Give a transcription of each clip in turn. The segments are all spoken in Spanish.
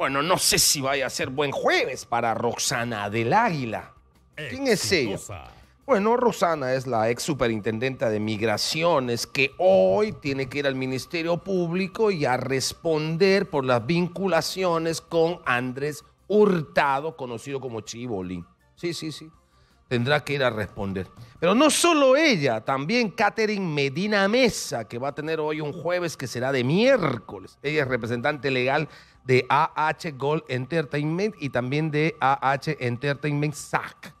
Bueno, no sé si vaya a ser buen jueves para Roxana del Águila. ¿Quién es ella? Bueno, Roxana es la ex superintendenta de migraciones que hoy tiene que ir al Ministerio Público y a responder por las vinculaciones con Andrés Hurtado, conocido como Chibolín. Sí, sí, sí tendrá que ir a responder. Pero no solo ella, también Catherine Medina Mesa, que va a tener hoy un jueves que será de miércoles. Ella es representante legal de AH Gold Entertainment y también de AH Entertainment SAC.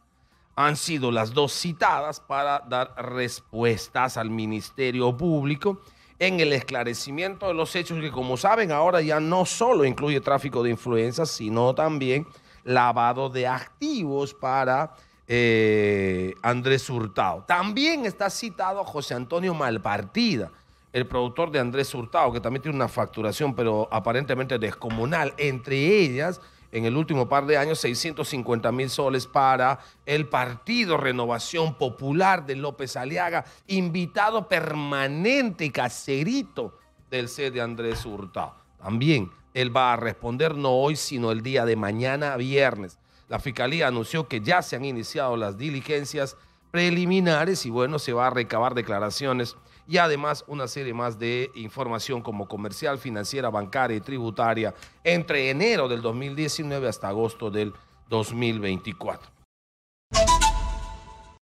Han sido las dos citadas para dar respuestas al Ministerio Público en el esclarecimiento de los hechos que, como saben, ahora ya no solo incluye tráfico de influencias, sino también lavado de activos para eh, Andrés Hurtado. También está citado José Antonio Malpartida, el productor de Andrés Hurtado, que también tiene una facturación, pero aparentemente descomunal. Entre ellas, en el último par de años, 650 mil soles para el Partido Renovación Popular de López Aliaga, invitado permanente y caserito del C de Andrés Hurtado. También él va a responder no hoy, sino el día de mañana, viernes. La Fiscalía anunció que ya se han iniciado las diligencias preliminares y bueno, se va a recabar declaraciones y además una serie más de información como comercial, financiera, bancaria y tributaria entre enero del 2019 hasta agosto del 2024.